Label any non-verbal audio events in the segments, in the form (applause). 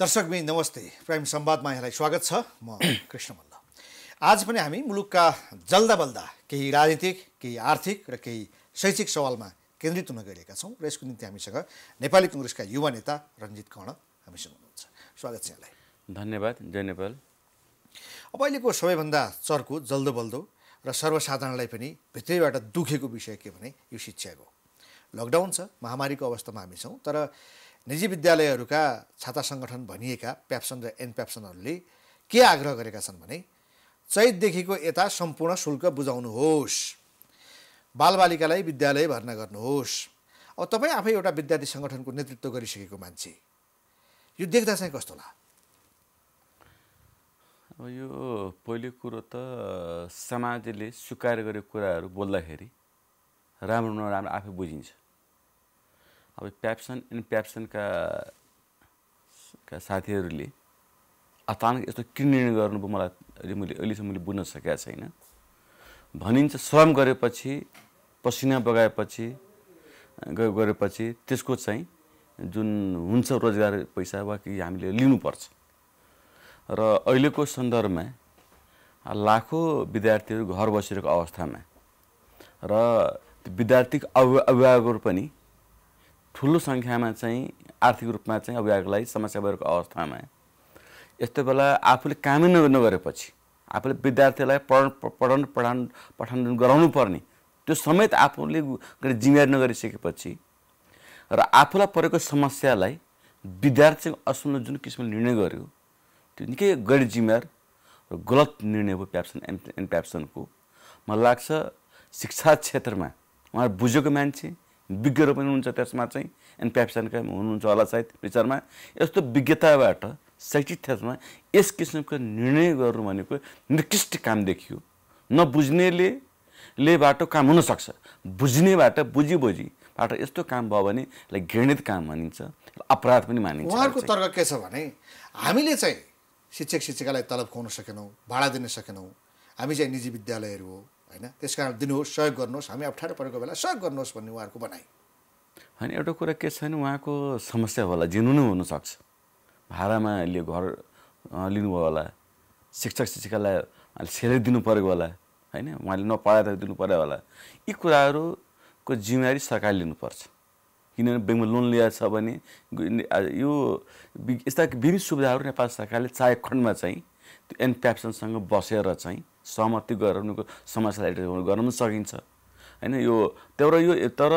दर्शक दर्शकबिन नमस्ते प्राइम संवादमा यहाँलाई स्वागत छ म (clears throat) कृष्ण मल्ल आज पनि हामी मुलुकका जल्दा बल्दा केही राजनीतिक केही आर्थिक र केही शैक्षिक सवालमा केन्द्रित हुन गइरहेका छौँ र यसको निम्ति हामीसँग नेपाली कङ्ग्रेसका युवा नेता रञ्जित कर्ण हामीसँग हुनुहुन्छ स्वागत छ यहाँलाई धन्यवाद जय नेपाल अब अहिलेको सबैभन्दा चर्को जल्दो बल्दो र सर्वसाधारणलाई पनि भित्रैबाट दुखेको विषय के भने यो शिक्षाको लकडाउन छ महामारीको अवस्थामा हामी छौँ तर निजी विद्यालयहरूका छाता सङ्गठन भनिएका प्याप्सन र एनप्याप्सनहरूले के आग्रह गरेका छन् भने चैतदेखिको यता सम्पूर्ण शुल्क बुझाउनुहोस् बालबालिकालाई विद्यालय भर्ना गर्नुहोस् अब तपाईँ आफै एउटा विद्यार्थी सङ्गठनको नेतृत्व गरिसकेको मान्छे यो देख्दा चाहिँ कस्तो होला अब यो पहिलो कुरो त समाजले स्वीकार गरेको कुराहरू बोल्दाखेरि राम्रो नराम्रो आफै बुझिन्छ अब प्याप्सन एन्ड प्याप्सनका साथीहरूले अचानक यस्तो किन निर्णय गर्नुभयो मलाई मैले अहिलेसम्म मैले बुझ्न सकेका छैन भनिन्छ श्रम गरेपछि पसिना बगाएपछि गरेपछि त्यसको चाहिँ जुन हुन्छ रोजगार पैसा वा कि हामीले लिनुपर्छ र अहिलेको सन्दर्भमा लाखौँ विद्यार्थीहरू घर बसिरहेको अवस्थामा र विद्यार्थीको अभिभावकहरू पनि ठुलो सङ्ख्यामा चाहिँ आर्थिक रूपमा चाहिँ अभिभावकलाई समस्या भएको अवस्थामा यस्तो बेला आफूले कामै नगरेपछि आफूले विद्यार्थीलाई पढ पढन पढान पठान गराउनु पर्ने त्यो समेत आफूले जिम्मेवारी नगरिसकेपछि र आफूलाई परेको समस्यालाई विद्यार्थी असुल्नु जुन किसिमले निर्णय गर्यो त्यो निकै गैर जिम्मेवार र गलत निर्णय हो प्याप्सन एन प्याप्सनको मलाई लाग्छ शिक्षा क्षेत्रमा उहाँ बुझेको मान्छे विज्ञहरू पनि हुनुहुन्छ त्यसमा चाहिँ एन्ड प्याप्सानका हुनुहुन्छ होला सायद विचारमा यस्तो विज्ञताबाट शैक्षिक क्षेत्रमा यस किसिमको निर्णय गर्नु भनेको निकृष्ट काम देखियो नबुझ्नेले ले बाटो काम हुनसक्छ बुझ्नेबाट बुझी बुझीबाट यस्तो काम भयो भने यसलाई घृणित काम मानिन्छ अपराध पनि मानिन्छ उहाँहरूको तर्क के छ भने हामीले चाहिँ शिक्षक शिक्षिकालाई तलब खुवाउन सकेनौँ भाडा दिन सकेनौँ हामी चाहिँ निजी विद्यालयहरू हो होइन त्यस कारण दिनुहोस् सहयोग गर्नुहोस् हामी अप्ठ्यारो परेको बेला सहयोग गर्नुहोस् भन्ने उहाँहरूको भनाइ होइन एउटा कुरा के छ भने उहाँको समस्या होला जिनु नै हुनसक्छ भाडामा अहिले घर लिनुभयो होला शिक्षक शिक्षिकालाई सेलै दिनु परेको होला होइन उहाँले नपढाएर दिनु पऱ्यो होला यी कुराहरूको जिम्मेवारी सरकारले लिनुपर्छ किनभने ब्याङ्कमा लोन लिएको छ भने यो यस्ता विभिन्न सुविधाहरू नेपाल सरकारले चाहे खण्डमा चाहिँ त्यो बसेर चाहिँ सहमति गरेर उनीहरूको समस्यालाई गर्न पनि सकिन्छ होइन यो तर यो तर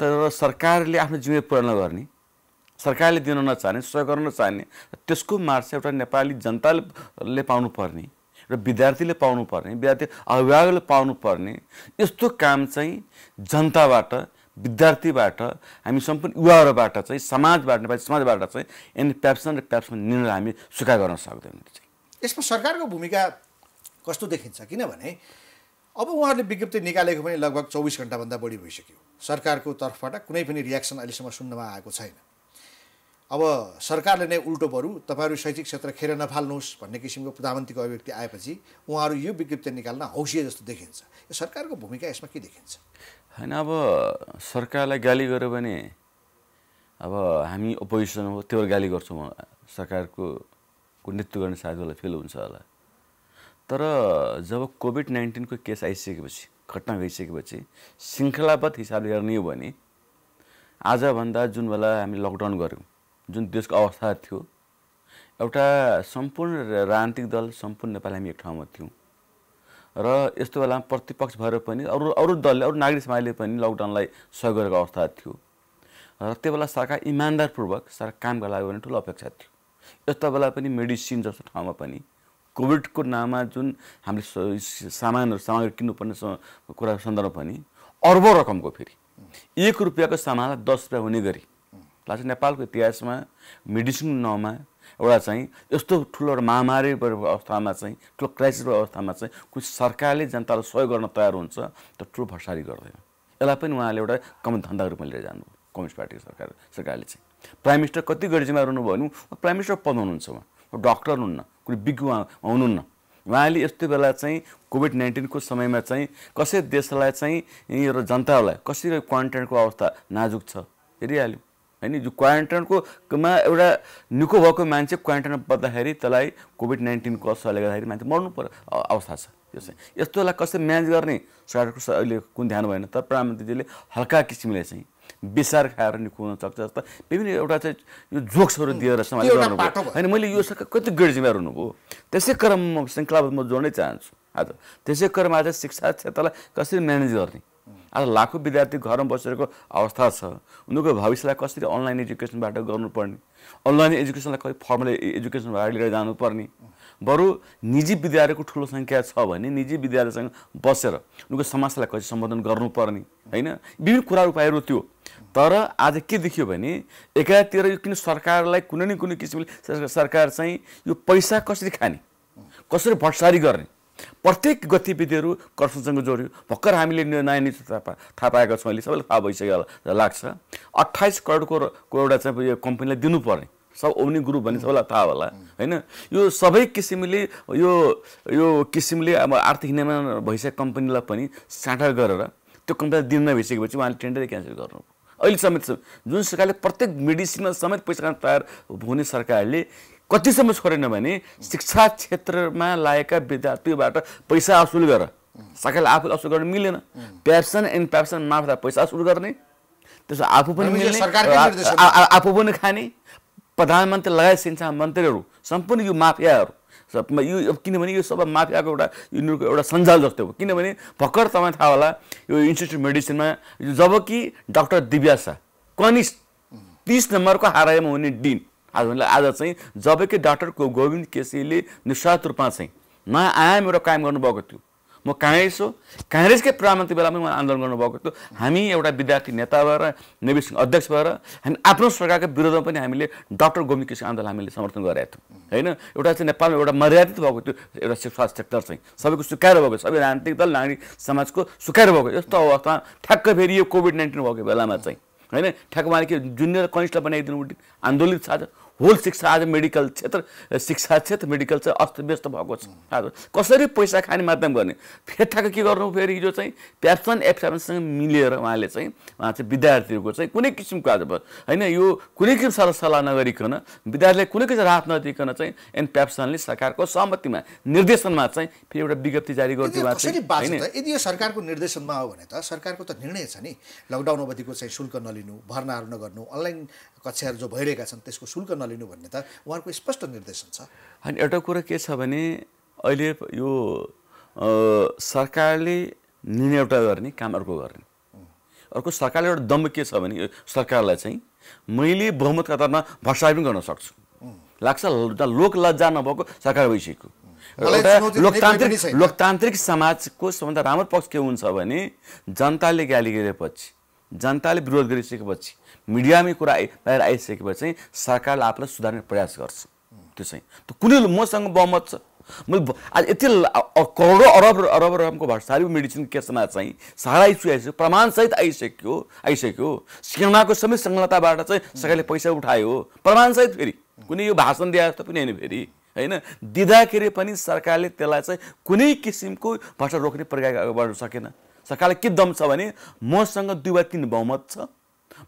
तर सरकारले आफ्नो जिम्मेवारी पुरा नगर्ने सरकारले दिन नचाहने सहयोग गर्न नचाहने त्यसको मार एउटा नेपाली जनताले पाउनुपर्ने र विद्यार्थीले पाउनुपर्ने विद्यार्थी अभिभावकले पाउनुपर्ने यस्तो काम चाहिँ जनताबाट विद्यार्थीबाट हामी सम्पूर्ण युवाहरूबाट चाहिँ समाजबाट नेपाली समाजबाट चाहिँ एन्ड प्याप्सन र प्याप्सन निर्णय हामी स्वीकार गर्न सक्दैनौँ यसमा सरकारको भूमिका कस्तो देखिन्छ किनभने अब उहाँहरूले विज्ञप्ति निकालेको पनि लगभग चौबिस घन्टाभन्दा बढी भइसक्यो सरकारको तर्फबाट कुनै पनि रियाक्सन अहिलेसम्म सुन्नमा आएको छैन अब सरकारले नै उल्टो बरु तपाईँहरू शैक्षिक क्षेत्र खेर नफाल्नुहोस् भन्ने किसिमको प्रधानमन्त्रीको अभिव्यक्ति आएपछि उहाँहरू यो विज्ञप्ति निकाल्न हौसिए जस्तो देखिन्छ यो सरकारको भूमिका यसमा के देखिन्छ होइन अब सरकारलाई गाली गऱ्यो भने अब हामी अपोजिसन हो त्यो गाली गर्छौँ सरकारको नेतृत्व गर्ने साथीहरूलाई फेल हुन्छ होला तर जब कोभिड नाइन्टिनको केस आइसकेपछि घटना भइसकेपछि श्रृङ्खलाबद्ध हिसाबले हेर्ने हो भने आजभन्दा जुन बेला हामी लकडाउन गऱ्यौँ जुन देशको अवस्था थियो एउटा सम्पूर्ण राजनीतिक दल सम्पूर्ण नेपाल हामी एक ठाउँमा थियौँ र यस्तो बेलामा प्रतिपक्ष भएर पनि अरू अरू दलले अरू नागरिक समाजले पनि लकडाउनलाई सहयोग गरेको अवस्था थियो र त्यो बेला सरकार इमान्दारपूर्वक सरकार कामका लागि भने ठुलो अपेक्षा थियो यस्तो बेला पनि मेडिसिन जस्तो ठाउँमा पनि कोभिडको नाममा जुन हामीले सामानहरू सामग्री किन्नुपर्ने कुरा सन्दर्भ पनि अर्ब रकमको फेरि एक रुपियाँको सामानलाई दस रुपियाँ हुने गरी लास्ट नेपालको इतिहासमा मेडिसिन नमा एउटा चाहिँ यस्तो ठुलो एउटा महामारी अवस्थामा चाहिँ ठुलो क्राइसिसको अवस्थामा चाहिँ कुनै सरकारले जनतालाई सहयोग गर्न तयार हुन्छ त ठुलो भर्सारी गर्दैन यसलाई पनि उहाँले एउटा कम धन्दाको रूपमा लिएर जानुभयो कम्युनिस्ट पार्टीको सरकार सरकारले चाहिँ प्राइम मिनिस्टर कति गरिजिमा रहनुभयो भने प्राइम मिनिस्टर पद हुनुहुन्छ उहाँ डक्टर हुन्न कुनै विज्ञ हुनुहुन्न उहाँले यस्तो बेला चाहिँ कोभिड नाइन्टिनको समयमा चाहिँ कसै देशलाई चाहिँ र जनतालाई कसरी क्वारेन्टाइनको अवस्था नाजुक छ हेरिहाल्यो होइन जो क्वारेन्टाइनकोमा एउटा निको भएको मान्छे क्वारेन्टाइनमा पर्दाखेरि त्यसलाई कोभिड नाइन्टिनको असरले गर्दाखेरि मान्छे मर्नु पर्ने अवस्था छ यो चाहिँ यस्तोलाई कसरी म्यानेज गर्ने सरकारको अहिले कुन ध्यान भएन तर प्रधानमन्त्रीजीले हल्का किसिमले चाहिँ बिसार खाएर निको सक्छ जस्ता विभिन्न एउटा चाहिँ यो जोक्सहरू दिएर समाज होइन मैले यो कति गैर जिम्मेवार हुनुभयो त्यसै क्रममा श्रृङ्खलाबद्ध म जोड्नै चाहन्छु आज त्यसै क्रममा आज शिक्षा क्षेत्रलाई कसरी म्यानेज गर्ने आज लाखौँ विद्यार्थी घरमा बसेको अवस्था छ उनीहरूको भविष्यलाई कसरी अनलाइन एजुकेसनबाट गर्नुपर्ने अनलाइन एजुकेसनलाई कति फर्मल एजुकेसनबाट लिएर जानुपर्ने बरु निजी विद्यालयको ठुलो सङ्ख्या छ भने निजी विद्यालयसँग बसेर उनको समस्यालाई कसरी सम्बोधन गर्नुपर्ने होइन विभिन्न कुरा उपायहरू त्यो तर आज के देखियो भने एकातिर यो किन सरकारलाई कुनै न कुनै किसिमले सरकार चाहिँ यो पैसा कसरी खाने कसरी भट्सारी गर्ने प्रत्येक गतिविधिहरू कर्फ्यूसँग जोड्यो भर्खर हामीले नयाँ नीति थाहा थाहा पाएका छौँ अहिले सबैलाई थाहा भइसक्यो लाग्छ अट्ठाइस करोडको एउटा चाहिँ यो कम्पनीलाई दिनुपर्ने सब ओनी ग्रुप भन्ने सबैलाई थाहा होला होइन यो सबै किसिमले यो यो किसिमले अब आर्थिक निर्माण भइसकेको कम्पनीलाई पनि साँटा गरेर त्यो कम्पनीलाई दिन नभइसकेपछि उहाँले टेन्डरै क्यान्सल गर्नु अहिले समेत जुन सरकारले प्रत्येक मेडिसिनमा समेत पैसा तयार हुने सरकारले कतिसम्म छोडेन भने शिक्षा क्षेत्रमा लागेका विद्यार्थीबाट पैसा असुल गरेर सरकारले आफू असुल गर्न मिलेन प्याप्सन एन्ड प्याप्सन मार्फत पैसा असुल गर्ने त्यसो आफू पनि मिल्ने आफू पनि खाने प्रधानमन्त्री लगायत शिक्षा मन्त्रीहरू सम्पूर्ण यो माफियाहरू यो किनभने यो सबै माफियाको एउटा यिनीहरूको एउटा सञ्जाल जस्तो हो किनभने भर्खर तपाईँलाई थाहा होला यो इन्स्टिच्युट मेडिसिनमा जबकि डाक्टर दिव्या शाह कनिष्ठ तिस नम्बरको हारायमा हुने डिन आज आज चाहिँ जबकि डाक्टर गोविन्द केसीले निस्वार्थ रूपमा चाहिँ नयाँ आयाम एउटा कायम गर्नुभएको थियो म काङ्ग्रेस हो काङ्ग्रेसकै प्रधानमन्त्री बेलामा उहाँ आन्दोलन गर्नुभएको थियो हामी एउटा विद्यार्थी नेता भएर सिंह अध्यक्ष भएर हामी आफ्नो सरकारको विरोधमा पनि हामीले डक्टर गोमी किसिम आन्दोलन हामीले समर्थन गरेका थियौँ होइन एउटा चाहिँ नेपालमा एउटा मर्यादित भएको थियो एउटा शिक्षा सेक्टर चाहिँ सबैको सुकाएर भएको सबै राजनीतिक दल नागरिक समाजको सुकाएर भएको यस्तो अवस्थामा ठ्याक्क फेरि यो कोभिड नाइन्टिन भएको बेलामा चाहिँ होइन ठ्याक्क उहाँले के जुनियर कनिष्ठ बनाइदिनु आन्दोलित छ होल शिक्षा आज मेडिकल क्षेत्र शिक्षा क्षेत्र मेडिकल चाहिँ व्यस्त भएको छ आज कसरी पैसा खाने माध्यम गर्ने फेटाको के गर्नु फेरि हिजो चाहिँ प्याप्सन एप्सनसँग मिलेर उहाँले चाहिँ उहाँ चाहिँ विद्यार्थीहरूको चाहिँ कुनै किसिमको आज होइन यो कुनै किसिम सल्लाह नगरिकन विद्यार्थीले कुनै किसिम राहत नदिकन चाहिँ एन प्याप्सनले सरकारको सहमतिमा निर्देशनमा चाहिँ फेरि एउटा विज्ञप्ति जारी गरिदिएको यदि यो सरकारको निर्देशनमा हो भने त सरकारको त निर्णय छ नि लकडाउन अवधिको चाहिँ शुल्क नलिनु भर्नाहरू नगर्नु अनलाइन कक्षाहरू जो भइरहेका छन् त्यसको शुल्क नलिनु भन्ने त उहाँहरूको स्पष्ट निर्देशन छ अनि एउटा कुरा के छ भने अहिले यो सरकारले निर्णय एउटा गर्ने काम अर्को गर्ने अर्को सरकारले एउटा दम्ब के छ भने सरकारलाई चाहिँ मैले बहुमतका आधारमा भर्सा पनि गर्न सक्छु लाग्छ लोक लज्जा नभएको सरकार भइसकेको लोकतान्त्रिक लोकतान्त्रिक समाजको सबभन्दा राम्रो पक्ष के हुन्छ भने जनताले गाली गरेपछि जनताले विरोध गरिसकेपछि मिडियामै कुरा आइ बाहिर आइसकेपछि चाहिँ सरकारले आफूलाई सुधार्ने प्रयास गर्छ त्यो चाहिँ त्यो कुनै मसँग बहुमत छ मैले आज यति करोडौँ अरब अरब रकमको भर्सारी मेडिसिन केसमा चाहिँ सारा इस्यु आइसक्यो प्रमाणसहित आइसक्यो आइसक्यो सिनेमाको समेत संलताबाट चाहिँ सरकारले पैसा उठायो प्रमाणसहित फेरि कुनै यो भाषण दिए जस्तो पनि होइन फेरि होइन दिँदाखेरि पनि सरकारले त्यसलाई चाहिँ कुनै किसिमको भर्सा रोक्ने प्रक्रिया गर्न सकेन सरकारले के दम छ भने मसँग दुई वा तिन बहुमत छ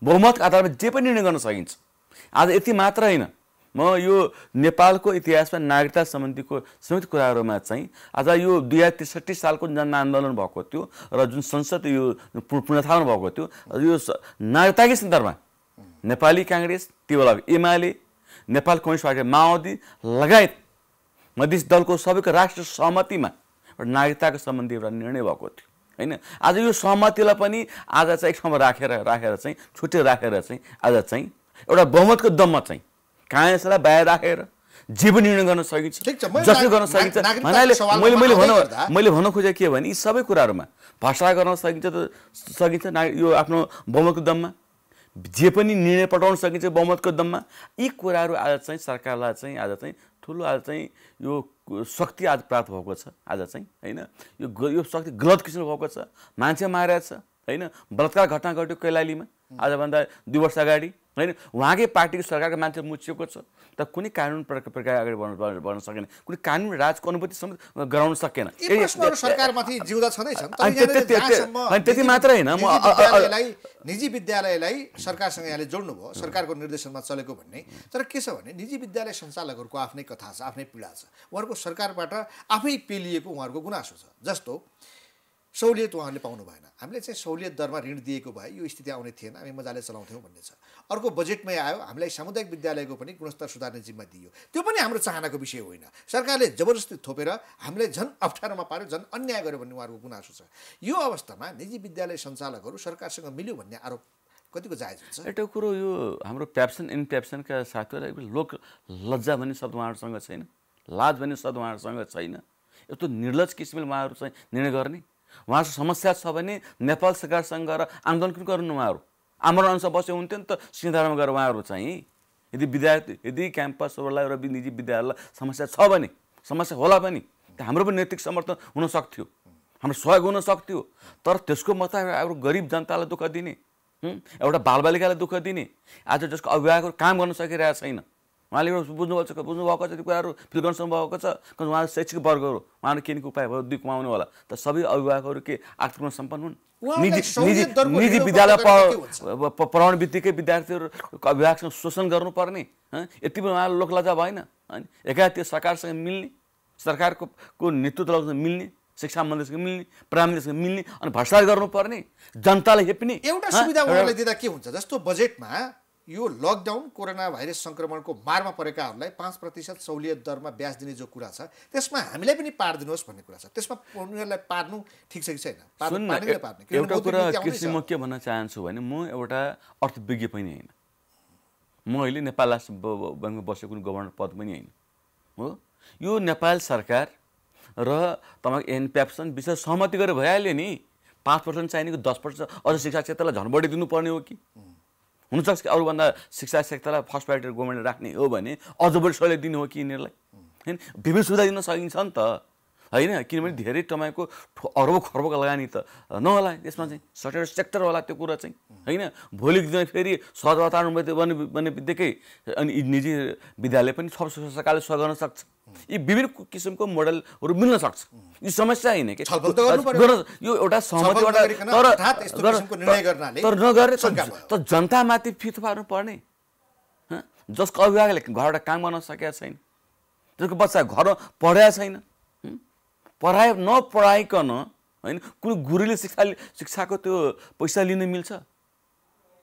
बहुमतको आधारमा जे पनि निर्णय गर्न सकिन्छ आज यति मात्र होइन म यो नेपालको इतिहासमा नागरिकता सम्बन्धीको संयुक्त कुराहरूमा चाहिँ आज यो दुई हजार त्रिसठी सालको जनआन्दोलन भएको थियो र जुन संसद यो पुनर्थापन भएको थियो यो नागरिकताकै सन्दर्भमा नेपाली काङ्ग्रेस त्यो बेला एमाले नेपाल कम्युनिस्ट पार्टी माओवादी लगायत मधेस दलको सबैको राष्ट्र सहमतिमा एउटा नागरिकताको सम्बन्धी एउटा निर्णय भएको थियो होइन आज यो सहमतिलाई पनि आज चाहिँ एक ठाउँमा राखेर राखेर चाहिँ छुट्टै राखेर चाहिँ आज चाहिँ एउटा बहुमतको दममा चाहिँ काङ्ग्रेसलाई बाहिर राखेर जीवन निर्णय गर्न सकिन्छ जसले गर्न सकिन्छ मैले मैले भन मैले भन्न खोजेको के भने यी सबै कुराहरूमा भर्सा गर्न सकिन्छ त सकिन्छ नागरिक यो आफ्नो बहुमतको दममा जे पनि निर्णय पठाउन सकिन्छ बहुमतको दममा यी कुराहरू आज चाहिँ सरकारलाई चाहिँ आज चाहिँ ठुलो आज चाहिँ यो शक्ति आज प्राप्त भएको छ आज चाहिँ होइन यो यो शक्ति गलत किसिमको भएको छ मान्छे मारिरहेको छ होइन बलात्कार घटना घट्यो कैलालीमा आजभन्दा दुई वर्ष अगाडि होइन उहाँकै पार्टीको सरकारको मान्छे मुचिएको छ त कुनै कानुन प्रक्रिया अगाडि बढ्नु बढ्न सकेन कुनै कानुन राजको अनुभूति समेत गराउन सकेन त्यति मात्र होइन निजी विद्यालयलाई सरकारसँग यहाँले जोड्नुभयो सरकारको निर्देशनमा चलेको भन्ने तर के छ भने निजी विद्यालय सञ्चालकहरूको आफ्नै कथा छ आफ्नै पीडा छ उहाँहरूको सरकारबाट आफै पेलिएको उहाँहरूको गुनासो छ जस्तो सहुलियत उहाँहरूले पाउनु भएन हामीले चाहिँ सहुलियत दरमा ऋण दिएको भए यो स्थिति आउने थिएन हामी मजाले चलाउँथ्यौँ भन्ने छ अर्को बजेटमै आयो हामीलाई सामुदायिक विद्यालयको पनि गुणस्तर सुधार्ने जिम्मा दियो त्यो पनि हाम्रो चाहनाको विषय होइन सरकारले जबरजस्ती थोपेर हामीलाई झन् अप्ठ्यारोमा पार्यो झन् अन्याय गर्यो भन्ने उहाँहरूको गुनासो छ यो अवस्थामा निजी विद्यालय सञ्चालकहरू सरकारसँग मिल्यो भन्ने आरोप कतिको जायज हुन्छ एउटा कुरो यो हाम्रो प्याप्सन इन प्याप्सनका साथीहरूलाई लोक लज्जा भन्ने शब्द उहाँहरूसँग छैन लाज भन्ने शब्द उहाँहरूसँग छैन यस्तो निर्लज किसिमले उहाँहरू चाहिँ निर्णय गर्ने उहाँको समस्या छ भने नेपाल सरकारसँग गएर आन्दोलन किन गर्नु उहाँहरू आमरण अनुसार बस्यो हुन्थ्यो नि त सिंहधारामा गएर उहाँहरू चाहिँ यदि विद्यार्थी यदि क्याम्पसहरूलाई र निजी विद्यालयलाई समस्या छ भने समस्या होला पनि हाम्रो पनि नैतिक समर्थन हुन सक्थ्यो हाम्रो सहयोग हुन सक्थ्यो तर त्यसको मतलब हाम्रो गरिब जनतालाई दुःख दिने एउटा बालबालिकालाई दुःख दिने आज जसको अभिभावकहरू काम गर्न सकिरहेको छैन उहाँले छ बुझ्नुभएको छ त्यो कुराहरू फिल गर्न सक्नुभएको छ उहाँहरू शैक्षिक वर्गहरू उहाँहरू के उपाय भयो दुई कमाउनु होला त सबै अभिभावकहरू के आर्थिक रूपमा सम्पन्न हुन् निजी निजी विद्यालय पढाउने बित्तिकै विद्यार्थीहरू अभिभावकसँग शोषण गर्नुपर्ने यति पनि उहाँले लोकलाजा भएन होइन एका त्यो सरकारसँग मिल्ने सरकारको को नेतृत्वसँग मिल्ने शिक्षा मन्त्रीसँग मिल्ने प्रधानमन्त्रीसँग मिल्ने अनि भ्रष्टाचार गर्नुपर्ने जनताले हेप्ने एउटा सुविधा उहाँलाई दिँदा के हुन्छ जस्तो बजेटमा यो लकडाउन कोरोना भाइरस सङ्क्रमणको मारमा परेकाहरूलाई पाँच प्रतिशत सहुलियत दरमा ब्याज दिने जो कुरा छ त्यसमा हामीलाई पनि पारिदिनुहोस् भन्ने कुरा छ त्यसमा उनीहरूलाई पार्नु ठिक छ कि छैन एउटा कुरा म के भन्न चाहन्छु भने म एउटा अर्थविज्ञ पनि होइन म अहिले नेपाल राष्ट्र ब्याङ्कमा बसेको कुनै गभर्नर पद पनि होइन हो यो नेपाल सरकार र तपाईँको एनप्याप्सन विषय सहमति गरेर भइहाल्यो नि पाँच पर्सेन्ट चाहिने दस पर्सेन्ट अझ शिक्षा क्षेत्रलाई झन् बढी पर्ने हो कि हुनसक्छ कि अरूभन्दा शिक्षा क्षेत्रलाई फर्स्ट प्रायोरिटी गभर्मेन्टले राख्ने हो भने अझ बढी सहयोग दिनु हो कि यिनीहरूलाई होइन विभिन्न सुविधा दिन सकिन्छ नि त होइन किनभने धेरै तपाईँको अर्ब खर्बको लगानी त नहोला त्यसमा चाहिँ सर्टेड सेक्टर होला त्यो कुरा चाहिँ होइन भोलिको दिन फेरि सहज वातावरण भन्ने बित्तिकै अनि निजी विद्यालय पनि थप सरकारले सह गर्न सक्छ यी विभिन्न किसिमको मोडलहरू मिल्न सक्छ यो समस्या होइन कि यो एउटा सहमति तर नगरे त जनतामाथि फित पार्नु पर्ने जसको अभिभावकले घरबाट काम गर्न सकेका छैन जसको बच्चा घर पढाएको छैन पढाइ नपढाइकन होइन कुनै गुरुले शिक्षा शिक्षाको त्यो पैसा लिन मिल्छ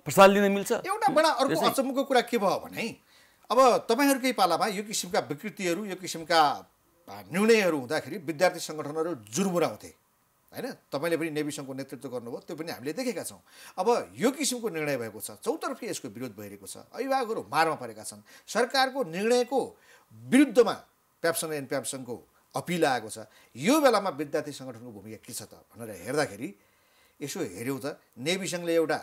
प्रसाद लिन मिल्छ एउटा बडा अर्को अचम्मको कुरा के भयो भने अब तपाईँहरूकै पालामा यो किसिमका विकृतिहरू यो किसिमका निर्णयहरू हुँदाखेरि विद्यार्थी सङ्गठनहरू जुर्मुराउँथे होइन तपाईँले पनि नेभी सङ्घको नेतृत्व गर्नुभयो त्यो पनि हामीले देखेका छौँ अब यो किसिमको निर्णय भएको छ चौतर्फी यसको विरोध भइरहेको छ अभिभावकहरू मारमा परेका छन् सरकारको निर्णयको विरुद्धमा प्याप्सन एन्ड प्याप्सनको अपिल आएको छ यो बेलामा विद्यार्थी सङ्गठनको भूमिका के छ त भनेर हेर्दाखेरि यसो हेऱ्यौँ त नेभी सङ्घले एउटा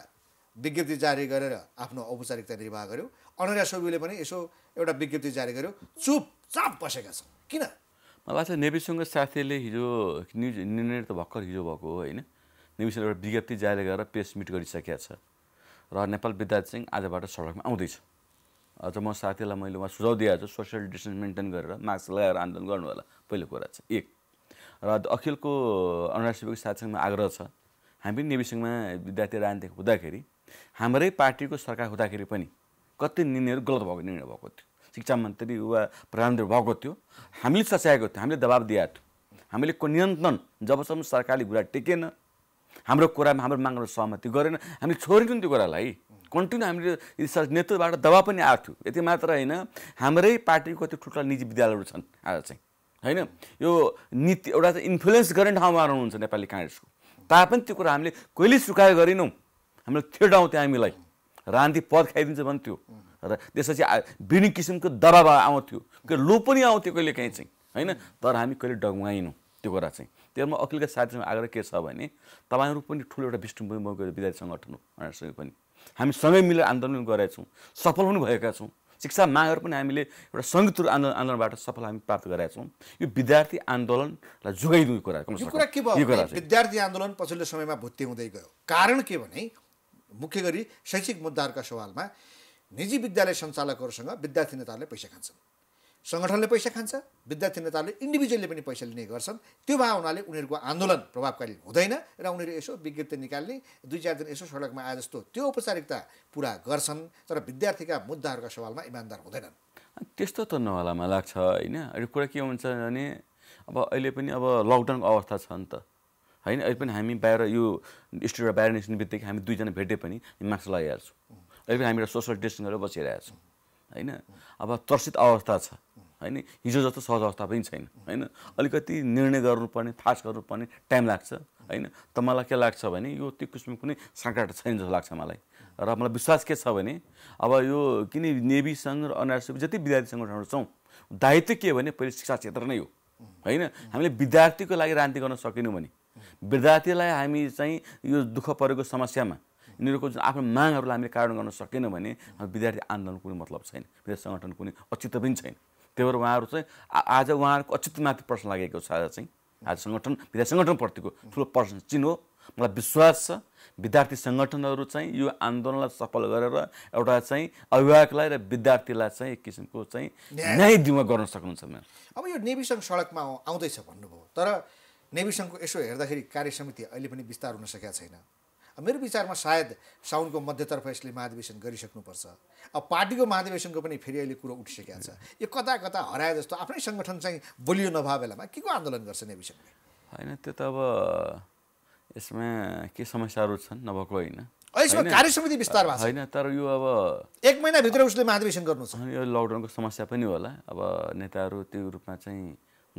विज्ञप्ति जारी गरेर आफ्नो औपचारिकता निर्वाह गर्यो अनुरा सोबीले पनि यसो एउटा विज्ञप्ति जारी गर्यो चुपचाप बसेका छन् किन मलाई लाग्छ नेभीसँग साथीले हिजो न्युज निर्णय त भर्खर हिजो भएको हो होइन नेभीसँग एउटा विज्ञप्ति जारी गरेर प्रेस मिट गरिसकेका छ र नेपाल विद्यार्थी सङ्घ आजबाट सडकमा आउँदैछ अझ म साथीलाई मैले उहाँ सुझाउ दिएको छु सोसियल डिस्टेन्स मेन्टेन गरेर मास्क लगाएर आन्दोलन गर्नु होला पहिलो कुरा चाहिँ एक र अखिलको अनुराशिको साथसँगमा आग्रह छ हामी पनि नेविसँगमा विद्यार्थी राजनीति हुँदाखेरि हाम्रै पार्टीको सरकार हुँदाखेरि पनि कति निर्णयहरू गलत भएको निर्णय भएको थियो शिक्षा मन्त्री वा प्रधानमन्त्री भएको थियो हामीले सच्याएको थियो हामीले दबाब दिएको थियो हामीले को नियन्त्रण जबसम्म सरकारले कुरा टेकेन हाम्रो कुरामा हाम्रो माग्नु सहमति गरेन हामीले छोडिदिउँ त्यो कुरालाई कन्टिन्यू हामीले नेतृत्वबाट दबाब पनि आएको थियो यति मात्र होइन हाम्रै पार्टीको त्यो ठुल्ठुला निजी विद्यालयहरू छन् आज चाहिँ होइन यो नीति एउटा चाहिँ इन्फ्लुएन्स गर्ने ठाउँमा रहनुहुन्छ नेपाली काङ्ग्रेसको तापनि त्यो कुरा हामीले कहिले स्वीकार गरेनौँ हामीले थिएडाउँ हामीलाई रान्दी पद खाइदिन्छ भन्थ्यो र त्यसपछि विभिन्न किसिमको दबाब आउँथ्यो लो पनि आउँथ्यो कहिले काहीँ चाहिँ होइन तर हामी कहिले डगुवाइनौँ त्यो कुरा चाहिँ म अखिलका साथीसँग आग्रह के छ भने तपाईँहरू पनि ठुलो एउटा विष्णुभूमि विद्यार्थी सङ्गठन हो उहाँहरूसँग पनि हामी सँगै मिलेर आन्दोलन गरेका छौँ सफल पनि भएका छौँ शिक्षा मागेर पनि हामीले एउटा संयुक्त आन्दोलन आन्दोलनबाट सफल हामी प्राप्त गरेका छौँ यो विद्यार्थी आन्दोलनलाई जोगाइदिने कुरा कुरा के भयो विद्यार्थी आन्दोलन पछिल्लो समयमा भुत्ते हुँदै गयो कारण के भने मुख्य गरी शैक्षिक मुद्दाहरूका सवालमा निजी विद्यालय सञ्चालकहरूसँग विद्यार्थी नेताहरूले पैसा खान्छन् सङ्गठनले पैसा खान्छ विद्यार्थी नेताहरूले इन्डिभिजुअलले पनि पैसा लिने गर्छन् त्यो भए हुनाले उनीहरूको आन्दोलन प्रभावकारी हुँदैन र उनीहरू यसो विज्ञप्ति निकाल्ने दुई चार दिन यसो सडकमा आए जस्तो त्यो औपचारिकता पुरा गर्छन् तर विद्यार्थीका मुद्दाहरूका सवालमा इमान्दार हुँदैनन् त्यस्तो त नहोला मलाई लाग्छ होइन अहिले कुरा के हुन्छ भने अब अहिले पनि अब लकडाउनको अवस्था छ नि त होइन अहिले पनि हामी बाहिर यो स्टुडियोबाट बाहिर निस्किने बित्तिकै हामी दुईजना भेटे पनि मास्क लगाइहाल्छौँ अहिले पनि हामी एउटा सोसल डिस्टेन्स गरेर बसिरहेको छौँ होइन अब त्रसित अवस्था छ होइन हिजो जस्तो सहज अवस्था पनि छैन होइन अलिकति निर्णय गर्नुपर्ने फास्ट गर्नुपर्ने टाइम लाग्छ होइन त मलाई के लाग्छ भने यो त्यो किसिमको कुनै साँकाटा छैन जस्तो लाग्छ मलाई र मलाई विश्वास के छ भने अब यो किन नेभीसँग र अनारसिप जति विद्यार्थी सङ्गठनहरू छौँ दायित्व के हो भने पहिले शिक्षा क्षेत्र नै हो होइन हामीले विद्यार्थीको लागि राजनीति गर्न सकेनौँ भने विद्यार्थीलाई हामी चाहिँ यो दुःख परेको समस्यामा यिनीहरूको जुन आफ्नो मागहरूलाई हामीले कारण गर्न सकेनौँ भने विद्यार्थी आन्दोलन कुनै मतलब छैन विद्यार्थी सङ्गठन कुनै औचित्य पनि छैन त्यही भएर उहाँहरू चाहिँ आज उहाँहरूको अचित्यमाथि प्रश्न लागेको छ आज चाहिँ आज सङ्गठन विद्यार्थी सङ्गठनप्रतिको ठुलो प्रश्न चिन्ह हो मलाई विश्वास छ विद्यार्थी सङ्गठनहरू चाहिँ यो आन्दोलनलाई सफल गरेर एउटा चाहिँ अभिभावकलाई र विद्यार्थीलाई चाहिँ एक किसिमको चाहिँ न्याय दिउँ गर्न सक्नुहुन्छ म्याम अब यो नेभी सङ्घ सडकमा आउँदैछ भन्नुभयो तर नेभी सङ्घको यसो हेर्दाखेरि कार्य समिति अहिले पनि विस्तार हुन सकेका छैन मेरो विचारमा सायद साउनको मध्यतर्फ यसले महाधिवेशन गरिसक्नुपर्छ अब पार्टीको महाधिवेशनको पनि फेरि अहिले कुरो उठिसकेको छ यो कता कता हराए जस्तो आफ्नै सङ्गठन चाहिँ बलियो नभए बेलामा के को आन्दोलन गर्छ यो विषयमा होइन त्यो त अब यसमा के समस्याहरू छन् नभएको होइन कार्य समिति विस्तार भएको होइन तर यो अब एक महिनाभित्र उसले महाधिवेशन गर्नु छ यो लकडाउनको समस्या पनि होला अब नेताहरू त्यो रूपमा चाहिँ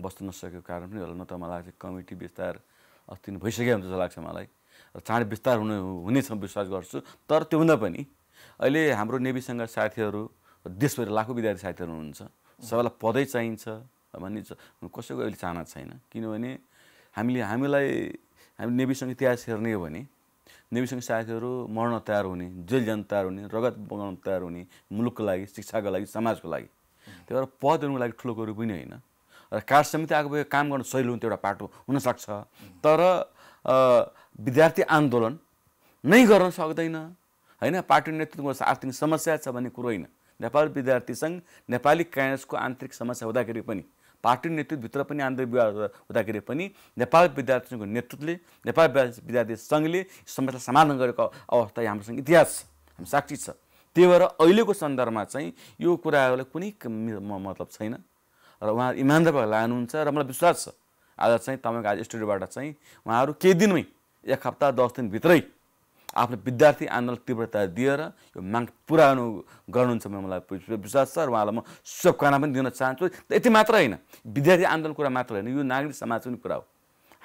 बस्नु नसकेको कारण पनि होला न त मलाई लाग्छ कमिटी विस्तार अस्ति भइसक्यो भने जस्तो लाग्छ मलाई चाँडै विस्तार हुने हुनेछ विश्वास गर्छु तर त्योभन्दा पनि अहिले हाम्रो नेभीसँग साथीहरू देशभरि लाखौँ विद्यार्थी साथीहरू हुनुहुन्छ सबैलाई पदै चाहिन्छ भन्ने कसैको अहिले चाहना छैन किनभने हामीले हामीलाई हामी नेभीसँग इतिहास हेर्ने हो भने नेभीसँग साथीहरू मर्न तयार हुने जेल जान तयार हुने रगत बगाउन तयार हुने मुलुकको लागि शिक्षाको लागि समाजको लागि त्यही भएर पद हुनुको लागि ठुलो कुरो पनि होइन र कार्य समिति आएको काम गर्न सहिलो हुन्थ्यो एउटा पाटो हुनसक्छ तर विद्यार्थी आन्दोलन नै गर्न सक्दैन होइन पार्टी नेतृत्वको आर्थिक समस्या छ भन्ने कुरो होइन नेपाल विद्यार्थी सङ्घ नेपाली काङ्ग्रेसको आन्तरिक समस्या हुँदाखेरि पनि पार्टी नेतृत्वभित्र पनि आन्तरिक विवाद हुँदाखेरि पनि नेपाल विद्यार्थी सङ्घको नेतृत्वले नेपाल विद्यार्थी सङ्घले समस्या समाधान गरेको अवस्था हाम्रोसँग इतिहास छ हाम्रो साक्षी छ त्यही भएर अहिलेको सन्दर्भमा चाहिँ यो कुराहरूलाई कुनै मतलब छैन र उहाँ इमान्दार भएर लानुहुन्छ र मलाई विश्वास छ आज चाहिँ तपाईँको आज स्टुडियोबाट चाहिँ उहाँहरू केही दिनमै एक हप्ता दस दिनभित्रै आफ्नो विद्यार्थी आन्दोलन तीव्रता दिएर यो माग पुरा गर्नुहुन्छ भने मलाई विश्वास छ र उहाँलाई म शुभकामना पनि दिन चाहन्छु यति मात्र होइन विद्यार्थी आन्दोलन कुरा मात्र होइन यो नागरिक समाजको पनि कुरा हो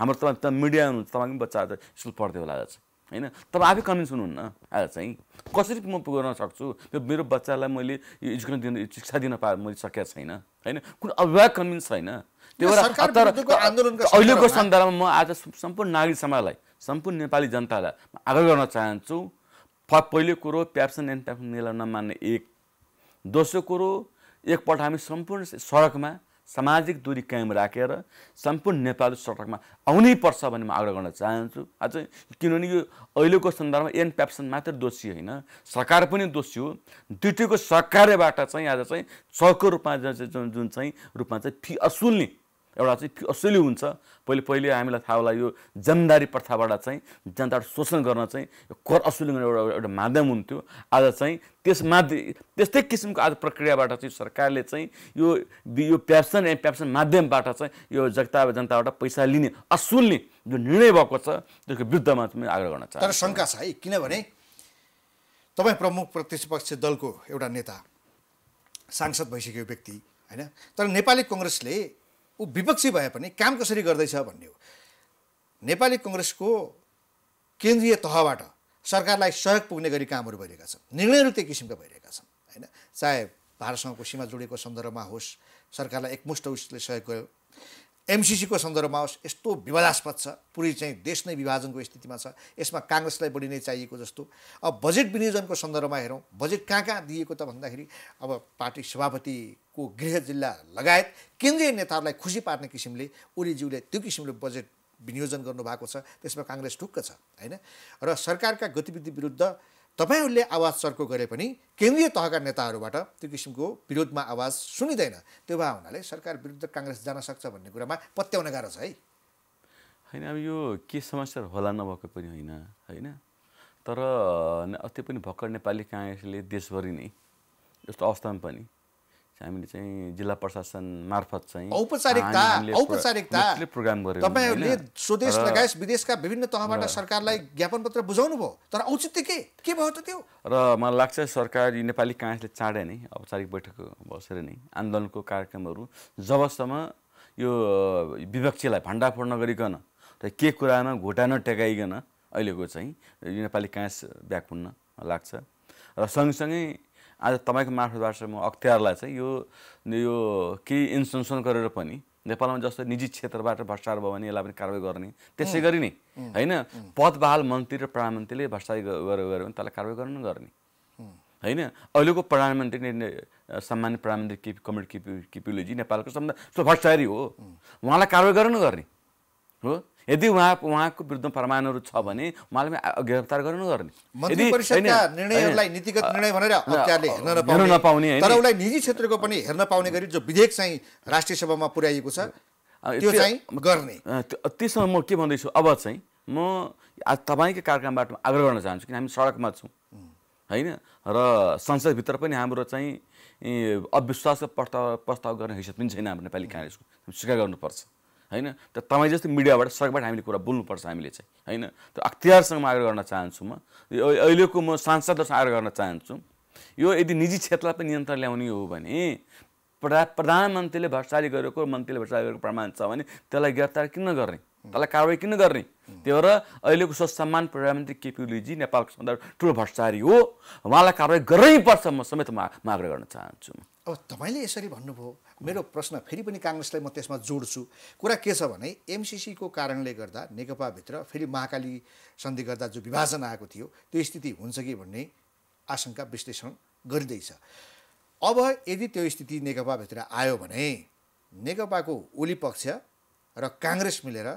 हाम्रो तपाईँ त मिडिया हुनुहुन्छ तपाईँको बच्चाहरू त स्कुल पढ्दै होला आज होइन तपाईँ आफै कन्भिन्स हुनुहुन्न आज चाहिँ कसरी म पुग्न सक्छु यो मेरो बच्चालाई मैले यो एजुकेसन दिन शिक्षा दिन पा मैले सकेको छैन होइन कुनै अभिभावक कन्भिन्स छैन त्यो भएर अहिलेको सन्दर्भमा म आज सम्पूर्ण नागरिक समाजलाई सम्पूर्ण नेपाली जनतालाई आग्रह गर्न चाहन्छु पहिलो कुरो प्याप्सन एन्ड प्याप्सन मेला नमान्ने एक दोस्रो कुरो एकपल्ट हामी सम्पूर्ण सडकमा सामाजिक दूरी कायम राखेर सम्पूर्ण नेपाली सडकमा आउनै पर्छ भन्ने म आग्रह गर्न चाहन्छु आज किनभने यो अहिलेको सन्दर्भमा एन प्याप्सन मात्र दोषी होइन सरकार पनि दोषी हो दुइटैको सहकार्यबाट चाहिँ आज चाहिँ चौको रूपमा जुन चाहिँ रूपमा चाहिँ फी असुल्ने एउटा चाहिँ असुली हुन्छ पहिले पहिले हामीलाई थाहा होला यो जमदारी प्रथाबाट चाहिँ जनताबाट शोषण गर्न चाहिँ कर असुली गर्ने एउटा एउटा माध्यम हुन्थ्यो आज चाहिँ त्यस माध्य त्यस्तै किसिमको आज प्रक्रियाबाट चाहिँ सरकारले चाहिँ यो यो प्याप्सन एन्ड प्याप्सन माध्यमबाट चाहिँ यो जनता जनताबाट पैसा लिने असुल्ने जो निर्णय भएको छ त्यसको विरुद्धमा चाहिँ आग्रह गर्न चाहन्छु तर शङ्का छ है किनभने तपाईँ प्रमुख प्रतिपक्ष दलको एउटा नेता सांसद भइसकेको व्यक्ति होइन तर नेपाली कङ्ग्रेसले ऊ विपक्षी भए पनि काम कसरी गर्दैछ भन्ने हो नेपाली कङ्ग्रेसको केन्द्रीय तहबाट सरकारलाई सहयोग पुग्ने गरी कामहरू भइरहेका छन् निर्णयहरू त्यही किसिमका भइरहेका छन् होइन चाहे भारतसँगको सीमा जोडिएको सन्दर्भमा होस् सरकारलाई एकमुष्ट उसले सहयोग एमसिसीको सन्दर्भमा होस् यस्तो विवादास्पद छ पुरै चाहिँ देश नै विभाजनको स्थितिमा छ यसमा काङ्ग्रेसलाई बढी नै चाहिएको जस्तो अब बजेट विनियोजनको सन्दर्भमा हेरौँ बजेट कहाँ कहाँ दिएको त भन्दाखेरि अब पार्टी सभापतिको गृह जिल्ला लगायत केन्द्रीय नेताहरूलाई खुसी पार्ने किसिमले ओलीज्यूले त्यो किसिमले बजेट विनियोजन गर्नुभएको छ त्यसमा काङ्ग्रेस ठुक्क छ होइन र सरकारका गतिविधि विरुद्ध तपाईँहरूले आवाज चर्को गरे पनि केन्द्रीय तहका नेताहरूबाट त्यो किसिमको विरोधमा आवाज सुनिँदैन त्यो भए हुनाले सरकार विरुद्ध काङ्ग्रेस जान सक्छ भन्ने कुरामा पत्याउन गाह्रो छ है होइन अब यो के समस्या होला नभएको पनि होइन होइन तर त्यो पनि भर्खर नेपाली काङ्ग्रेसले देशभरि नै यस्तो अवस्थामा पनि हामीले चाहिँ जिल्ला प्रशासन मार्फत चाहिँ औपचारिकता औपचारिकता प्रोग्राम गर्यो तपाईँहरूले स्वदेश लगायत विदेशका विभिन्न तहबाट सरकारलाई ज्ञापन पत्र बुझाउनु भयो तर औचित्य के के भयो त त्यो र मलाई लाग्छ सरकार यो नेपाली काङ्ग्रेसले चाँडै नै औपचारिक बैठक बसेर नै आन्दोलनको कार्यक्रमहरू जबसम्म यो विपक्षीलाई भान्डाफोड नगरिकन र के कुरामा घोटा नटेकाइकन अहिलेको चाहिँ यो नेपाली काङ्ग्रेस ब्याक हुन्न लाग्छ र सँगसँगै आज तपाईँको मार्फतबाट म अख्तियारलाई चाहिँ यो यो केही इन्सटेन्सन गरेर पनि नेपालमा जस्तो निजी क्षेत्रबाट भ्रष्टाचार भयो भने यसलाई पनि कारवाही गर्ने त्यसै गरी नै होइन पदबहाल मन्त्री र प्रधानमन्त्रीले भ्रष्टाचार गरेर गऱ्यो भने त्यसलाई कारवाही गर्नु गर्ने होइन अहिलेको प्रधानमन्त्री सामान्य प्रधानमन्त्री केपी कमरेड केपी किपिलोजी नेपालको सो भ्रष्टाचारी हो उहाँलाई कारवाही गर्नु गर्ने हो यदि उहाँ उहाँको विरुद्ध प्रमाणहरू छ भने उहाँले गिरफ्तार गर्नु नगर्ने हेर्न नपाउने तर उसलाई निजी क्षेत्रको पनि हेर्न पाउने गरी जो विधेयक चाहिँ राष्ट्रिय सभामा पुर्याइएको छ त्यो चाहिँ गर्ने त्यसमा म के भन्दैछु अब चाहिँ म आज तपाईँकै कार्यक्रमबाट आग्रह गर्न चाहन्छु किन हामी सडकमा छौँ होइन र संसदभित्र पनि हाम्रो चाहिँ अविश्वास प्रस्ताव प्रस्ताव गर्ने हैसियत पनि छैन हाम्रो नेपाली काङ्ग्रेसको स्वीकार गर्नुपर्छ होइन त तपाईँ जस्तो मिडियाबाट सडकबाट हामीले कुरा बोल्नुपर्छ हामीले चाहिँ होइन त अख्तियारसँग आग्रह गर्न चाहन्छु म अहिलेको म सांसदहरूसँग आग्रह गर्न चाहन्छु यो यदि निजी क्षेत्रलाई पनि नियन्त्रण ल्याउने हो भने प्रधा प्रधानमन्त्रीले भ्रष्टाचारी गरेको मन्त्रीले भ्रष्टाचारी गरेको प्रमाण छ भने त्यसलाई गिरफ्तार किन गर्ने त्यसलाई कारवाही किन गर्ने त्यही भएर अहिलेको सम्मान प्रधानमन्त्री केपी ओलीजी नेपालको सबभन्दा ठुलो भ्रष्टाचारी हो उहाँलाई कारवाही गर्नै पर्छ म समेत मा माग गर्न चाहन्छु अब तपाईँले यसरी भन्नुभयो मेरो प्रश्न फेरि पनि काङ्ग्रेसलाई म त्यसमा जोड्छु कुरा के छ भने एमसिसीको कारणले गर्दा नेकपाभित्र फेरि महाकाली सन्धि गर्दा जो विभाजन आएको थियो त्यो स्थिति हुन्छ कि भन्ने आशंका विश्लेषण गरिँदैछ अब यदि त्यो स्थिति नेकपाभित्र आयो भने नेकपाको ओली पक्ष र काङ्ग्रेस मिलेर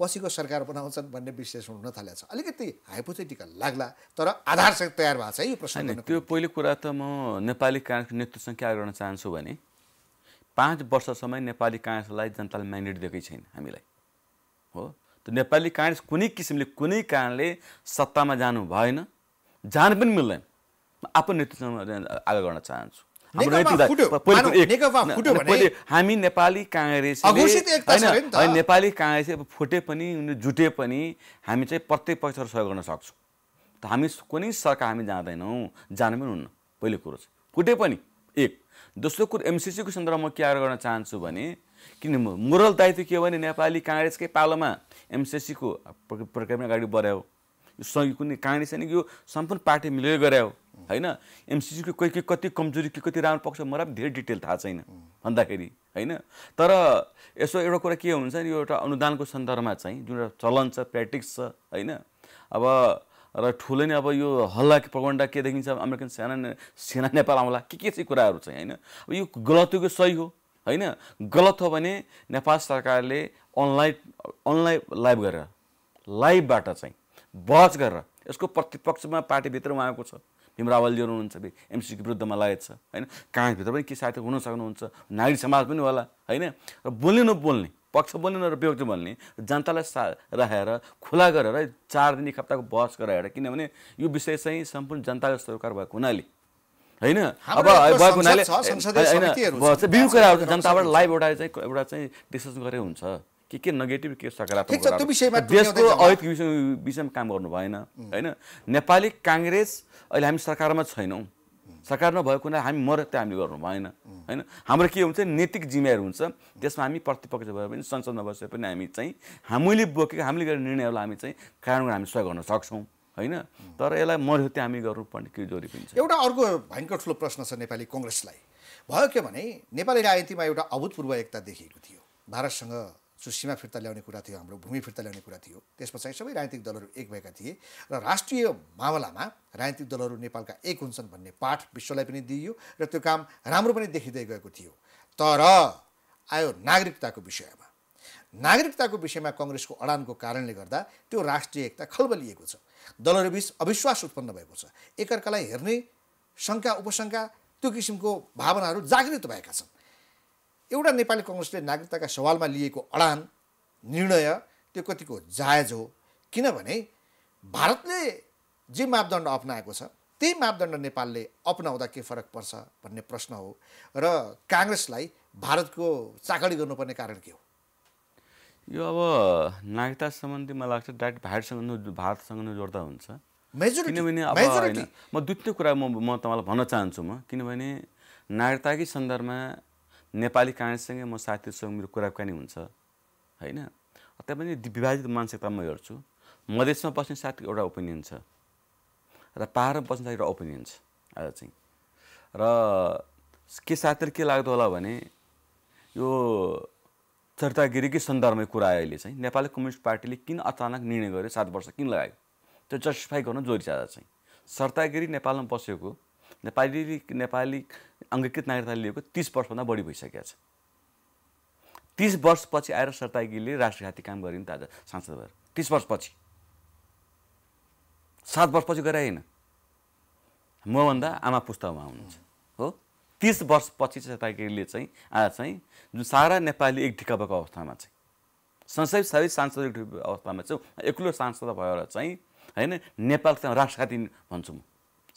पछिको सरकार बनाउँछन् भन्ने विश्लेषण हुन थालेको छ अलिकति हाइपोथेटिकल लाग्ला तर आधारसँग तयार भएको छ यो प्रश्न त्यो पहिलो कुरा त म नेपाली काङ्ग्रेसको नेतृत्वसँग क्या गर्न चाहन्छु भने पाँच वर्षसम्म नेपाली काङ्ग्रेसलाई जनताले म्यान्डेट दिएकै छैन हामीलाई हो त नेपाली काङ्ग्रेस कुनै किसिमले कुनै कारणले सत्तामा जानु भएन जान पनि मिल्दैन म आफ्नो नेतृत्वसँग आग्रह गर्न चाहन्छु हामी नेपाली काङ्ग्रेस होइन नेपाली काङ्ग्रेस फुटे पनि जुटे पनि हामी चाहिँ प्रत्येक पक्षहरू सहयोग गर्न सक्छौँ त हामी कुनै सरकार हामी जाँदैनौँ जानु पनि हुन्न पहिलो कुरो चाहिँ फुटे पनि एक दोस्रो कुरो एमसिसीको सन्दर्भमा के गर्न चाहन्छु भने किन मोरल दायित्व के हो भने नेपाली काङ्ग्रेसकै पालोमा एमसिसीको प्रक्रियामा अगाडि बढायो सँग कुनै काङ्ग्रेस छैन यो सम्पूर्ण पार्टी मिलेर गरे हो होइन एमसिसीको कोही के कति कमजोरी के कति राम्रो पक्ष मलाई पनि धेरै डिटेल थाहा छैन भन्दाखेरि होइन तर यसो एउटा कुरा के हुन्छ नि यो एउटा अनुदानको सन्दर्भमा चाहिँ जुन एउटा चलन छ प्र्याक्टिक्स छ होइन अब र ठुलो नै अब यो हल्ला प्रगण्ड के देखिन्छ अमेरिकन सेना सेना नेपाल आउँला के के चाहिँ कुराहरू चाहिँ होइन अब यो गलतीको सही हो होइन गलत हो भने नेपाल सरकारले अनलाइन अनलाइन लाइभ गरेर लाइभबाट चाहिँ बहस गरेर यसको प्रतिपक्षमा पार्टीभित्र उहाँको छ भीमरावलजी हुनुहुन्छ एमसिसीको विरुद्धमा लागेको छ होइन काङ्ग्रेसभित्र पनि के साथी हुन सक्नुहुन्छ नागरिक समाज पनि होला होइन र बोल्ने नबोल्ने पक्ष बोल्ने र व्यक्ति बोल्ने जनतालाई सा राखेर खुला गरेर चार दिन एक हप्ताको बहस गराएर किनभने यो विषय चाहिँ सम्पूर्ण जनताको सरकार भएको हुनाले होइन अब भएको हुनाले होइन बिउ कुराहरू जनताबाट लाइभ एउटा चाहिँ एउटा चाहिँ डिस्कसन गरे हुन्छ के के नेगेटिभ के सकारात्मक देशको अहितको विषयमा काम गर्नु भएन होइन नेपाली काङ्ग्रेस अहिले हामी सरकारमा छैनौँ सरकार नभएको हुनाले हामी मर त्यहाँ हामीले गर्नु भएन होइन हाम्रो के हुन्छ नैतिक जिम्मेवारी हुन्छ त्यसमा हामी प्रतिपक्ष भए पनि संसदमा बसे पनि हामी चाहिँ हामीले बोकेको हामीले गरेको निर्णयहरूलाई हामी चाहिँ कारण हामी सहयोग गर्न सक्छौँ होइन तर यसलाई मर्यो त्यो हामी गर्नुपर्ने के जोरी पनि एउटा अर्को भयङ्कर ठुलो प्रश्न छ नेपाली कङ्ग्रेसलाई भयो के भने नेपाली राजनीतिमा एउटा अभूतपूर्व एकता देखिएको थियो भारतसँग जो सीमा फिर्ता ल्याउने कुरा थियो हाम्रो भूमि फिर्ता ल्याउने कुरा थियो त्यस पछाडि सबै राजनीतिक दलहरू एक भएका थिए र राष्ट्रिय मामलामा राजनीतिक दलहरू नेपालका एक हुन्छन् भन्ने पाठ विश्वलाई पनि दिइयो र त्यो काम राम्रो पनि देखिँदै गएको थियो तर आयो नागरिकताको विषयमा नागरिकताको विषयमा कङ्ग्रेसको अडानको कारणले गर्दा त्यो राष्ट्रिय एकता खलबलिएको छ दलहरूबिच अविश्वास उत्पन्न भएको छ एकअर्कालाई हेर्ने शङ्का उपशङ्का त्यो किसिमको भावनाहरू जागृत भएका छन् एउटा नेपाली कङ्ग्रेसले नागरिकताका सवालमा लिएको अडान निर्णय त्यो कतिको जायज हो किनभने भारतले जे मापदण्ड अप्नाएको छ त्यही मापदण्ड नेपालले अप्नाउँदा के फरक पर्छ भन्ने प्रश्न हो र काङ्ग्रेसलाई भारतको चाकडी गर्नुपर्ने कारण के हो यो अब नागरिकता सम्बन्धी मलाई लाग्छ डाइरेक्ट भारतसँग भारतसँग जोड्दा हुन्छ किनभने अब होइन म द्वितीय कुरा म म तपाईँलाई भन्न चाहन्छु म किनभने नागरिकताकै सन्दर्भमा नेपाली काङ्ग्रेससँगै म साथीहरूसँग मेरो कुराकानी हुन्छ होइन त्यहाँ पनि विभाजित मानसिकता म हेर्छु मधेसमा बस्ने साथी एउटा ओपिनियन छ र पाहाडमा बस्ने साथी एउटा ओपिनियन छ आज चाहिँ र के साथीहरू के लाग्दो होला भने यो चर्चागिरीकै सन्दर्भमा कुरा आयो अहिले चाहिँ नेपाली कम्युनिस्ट पार्टीले किन अचानक निर्णय गर्यो सात वर्ष किन लगायो त्यो जस्टिफाई गर्न छ आज चाहिँ सर्तागिरी नेपालमा बसेको नेपाली नेपाली अङ्गीकृत नागरिकता लिएको तिस वर्षभन्दा बढी भइसकेको छ तिस वर्षपछि आएर सताइगीले राष्ट्रघाती काम गरिन् त आज सांसद भएर तिस वर्षपछि सात वर्षपछि गरे होइन मभन्दा आमा पुस्ता उहाँ हुनुहुन्छ हो तिस वर्षपछि सताइगीले चाहिँ आज चाहिँ जुन सारा नेपाली एक ढिक्का भएको अवस्थामा चाहिँ संसद सबै सांसद अवस्थामा चाहिँ एक्लो सांसद भएर चाहिँ होइन नेपाल राष्ट्रघाती भन्छु म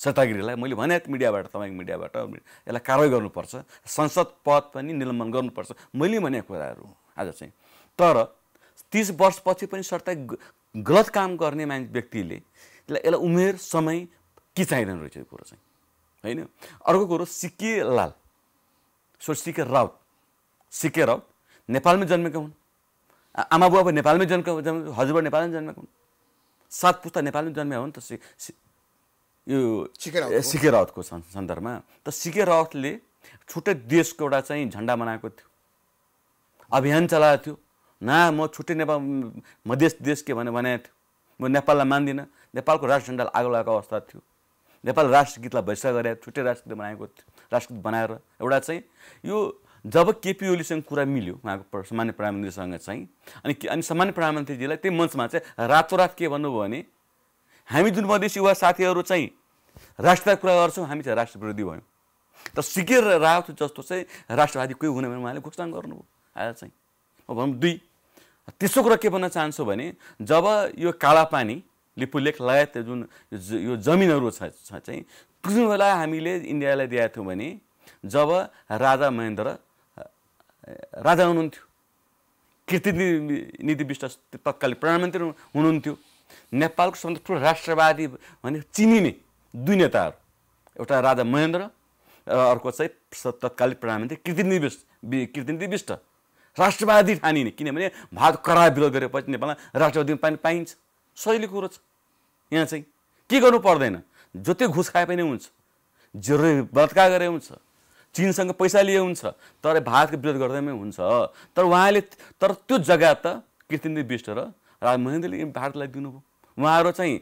सत्तागिरीलाई मैले भने मिडियाबाट तपाईँको मिडियाबाट यसलाई कारवाही गर्नुपर्छ संसद पद पनि निलम्बन गर्नुपर्छ मैले भने कुराहरू आज चाहिँ तर तिस वर्षपछि पनि सट्टा गलत काम गर्ने मान्छे व्यक्तिले यसलाई यसलाई उमेर समय के चाहिँदैन रहेछ यो कुरो चाहिँ होइन अर्को कुरो सिके लाल सो सिके राउत सिके राउत नेपालमै जन्मेका हुन् आमा बुवा नेपालमै जन्म जन्मेको हजुरबा नेपालमै जन्मेका हुन् सात पुस्ता नेपालमै जन्मेको हो नि त सि यो सिके रावतको सन्दर्भमा त सिके रावतले छुट्टै देशको एउटा चाहिँ झन्डा बनाएको थियो अभियान चलाएको थियो न म छुट्टै नेपाल मधेस देश के भने बनाएको थियो म नेपाललाई मान्दिनँ नेपालको राष्ट्र झन्डालाई आगो लगाएको अवस्था थियो नेपाल राष्ट्रगीतलाई भैसा गरेर छुट्टै राष्ट्रगीत बनाएको थियो राष्ट्रगीत बनाएर एउटा चाहिँ यो जब केपी ओलीसँग कुरा मिल्यो उहाँको सामान्य प्रधानमन्त्रीसँग चाहिँ अनि अनि सामान्य प्रधानमन्त्रीजीलाई त्यही मञ्चमा चाहिँ रातो रात के भन्नुभयो भने हामी जुन मधेस युवा साथीहरू चाहिँ राष्ट्रका कुरा गर्छौँ हामी चाहिँ राष्ट्रविरोधी भयौँ त सिकेर राख जस्तो चाहिँ राष्ट्रवादी कोही हुने भने उहाँले घोषणा गर्नुभयो आज चाहिँ अब भनौँ दुई तेस्रो कुरा के भन्न चाहन्छु भने जब यो काला पानी लिपुलेख लगायत जुन यो जमिनहरू छ चाहिँ कुन बेला हामीले इन्डियालाई दिएको थियौँ भने जब राजा महेन्द्र राजा हुनुहुन्थ्यो कृति नीति विश्वास तत्कालीन प्रधानमन्त्री हुनुहुन्थ्यो नेपालको सबभन्दा ठुलो राष्ट्रवादी भने चिनिने दुई नेताहरू एउटा राजा महेन्द्र र अर्को चाहिँ तत्कालीन प्रधानमन्त्री कृतिनिधि कृतिनिधि विष्ट राष्ट्रवादी ठानिने किनभने भारत करा विरोध गरेपछि नेपालमा राष्ट्रवादी पानी पाइन्छ सजिलो कुरो छ यहाँ चाहिँ के गर्नु पर्दैन जति घुस खाए पनि हुन्छ जरुरी बलात्कार गरे हुन्छ चिनसँग पैसा लिए हुन्छ तर भारतको विरोध गर्दैमै हुन्छ तर उहाँले तर त्यो जग्गा त कृतिनिधि विष्ट र राजा महेन्द्रले भारतलाई दिनुभयो उहाँहरू चाहिँ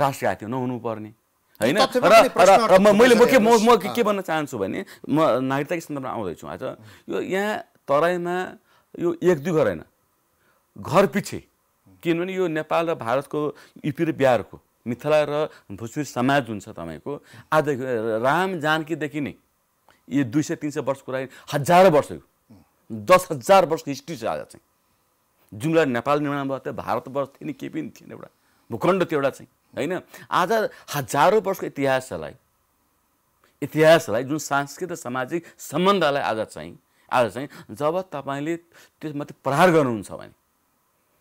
राष्ट्रघाती नहुनुपर्ने होइन र मैले मुख्य म म के भन्न चाहन्छु भने म नागरिकताको सन्दर्भमा आउँदैछु आज यो यहाँ तराईमा यो एक दुई घर होइन घर पछि किनभने यो नेपाल र भारतको इपी र बिहारको मिथला र भुसुर समाज जुन छ तपाईँको आज राम जानकीदेखि नै यो दुई सय तिन सय वर्षको लागि हजारौँ वर्ष यो दस हजार वर्षको हिस्ट्री छ आज चाहिँ जुन नेपाल निर्माण भयो त्यो भारतवर्ष थिएन केही पनि थिएन एउटा भूखण्ड त्यो एउटा चाहिँ होइन आज हजारौँ वर्षको इतिहासलाई इतिहासलाई जुन सांस्कृतिक सामाजिक सम्बन्धलाई आज चाहिँ आज चाहिँ जब तपाईँले त्यसमाथि प्रहार गर्नुहुन्छ भने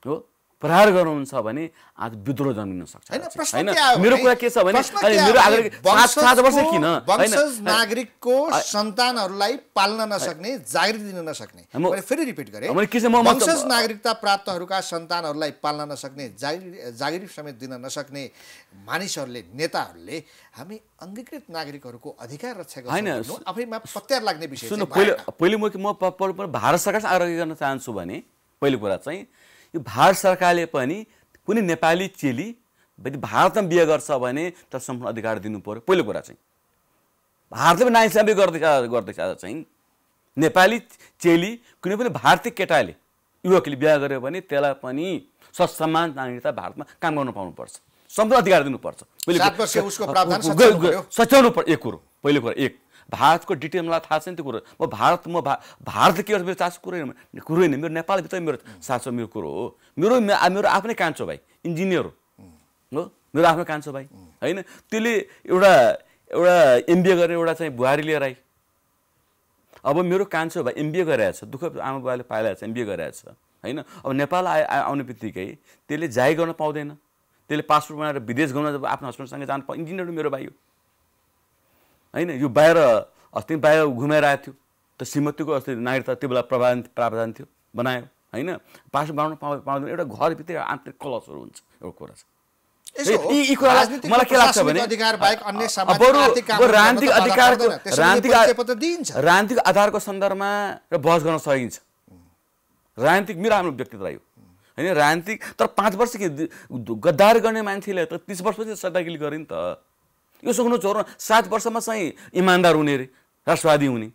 हो प्रहार गर्नुहुन्छ भने आज विद्रोह जन्मिन सक्छ होइन मेरो कुरा के छ भने मेरो सात वर्ष किन (laughs) नागरिकको सन्तानहरूलाई पाल्न नसक्ने जागृति दिन नसक्ने फेरि रिपिट गरेँ नागरिकता प्राप्तहरूका सन्तानहरूलाई पाल्न नसक्ने जागृति समेत दिन नसक्ने मानिसहरूले नेताहरूले हामी अङ्गीकृत नागरिकहरूको अधिकार रक्षा होइन आफैमा पत्यार लाग्ने विषय सुन्नु पहिले पहिले म भारत सरकार आग्रह गर्न चाहन्छु भने पहिलो कुरा चाहिँ यो भारत सरकारले पनि कुनै नेपाली चेली यदि भारतमा बिहे गर्छ भने त सम्पूर्ण अधिकार दिनु पऱ्यो पहिलो कुरा चाहिँ भारतले पनि नानी गर्दै गर्दैछ चाहिँ नेपाली चेली कुनै पनि भारतीय केटाले युवकले बिहा गर्यो भने त्यसलाई पनि ससम्मान नागरिकता भारतमा काम गर्नु पाउनुपर्छ सम्पूर्ण अधिकार दिनुपर्छ सच्याउनु पर्छ एक कुरो पहिलो कुरा एक भारतको डिटेल मलाई थाहा छैन त्यो कुरो म भारत म भा भारत के मेरो चासो कुरो कुरो होइन मेरो नेपालभित्र मेरो चासो मेरो कुरो हो मेरो मेरो आफ्नै कान्छो भाइ इन्जिनियर हो मेरो आफ्नो कान्छो भाइ होइन त्यसले एउटा एउटा एमबिए गर्ने एउटा चाहिँ बुहारी लिएर आए अब मेरो कान्छो भाइ एमबिए गरिरहेछ छ दुःख आमा बुवाले पाइरहेको छ एमबिए गरिरहेछ छ होइन अब नेपाल आ आउने बित्तिकै त्यसले जाइ गर्न पाउँदैन त्यसले पासपोर्ट बनाएर विदेश गर्न जब आफ्नो हस्बेन्डसँग जानु पाउँ इन्जिनियर मेरो भाइ हो होइन यो बाहिर अस्ति बाहिर घुमेर आएको थियो त श्रीमतीको अस्ति नागरिकता त्यो बेला प्रावधान प्रावधान थियो बनायो होइन पास बनाउनु पाउ पाउँदैन एउटा घरभित्र आन्तरिक कलसहरू हुन्छ एउटा कुरा छ मलाई के लाग्छ भने राजनीतिक अधिकारको राजनीतिक राजनीतिक आधारको सन्दर्भमा र बहस गर्न सकिन्छ राजनीतिक मेरो हाम्रो व्यक्तित्व रह्यो होइन राजनीतिक तर पाँच वर्ष कि गद्दार गर्ने मान्छेले त तिस वर्षपछि सदागिली गऱ्यो नि त यो सुख्नु छोरो सात वर्षमा चाहिँ इमान्दार हुने अरे राष्ट्रवादी हुने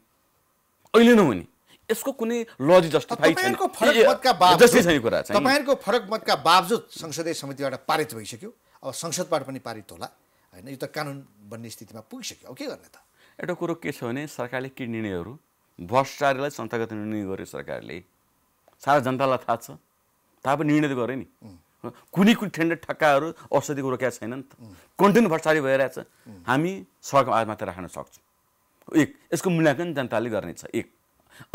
अहिले नहुने यसको कुनै लजी जस्तो तपाईँहरूको फरक मतका बावजुद संसदीय समितिबाट पारित भइसक्यो अब संसदबाट पनि पारित होला होइन यो त कानुन बन्ने स्थितिमा पुगिसक्यो अब के गर्ने त एउटा कुरो के छ भने सरकारले के निर्णयहरू भ्रष्टाचारीलाई संस्थागत निर्णय गर्यो सरकारले सारा जनतालाई थाहा छ थाहा पनि निर्णय त गर्यो नि कुनै कुनै ठेन्डा ठक्काहरू औषधिको छैन नि त कन्टिन्यू भट्टारी भइरहेछ हामी सडकमा आज मात्र राख्न सक्छौँ एक यसको मूल्याङ्कन जनताले गर्नेछ एक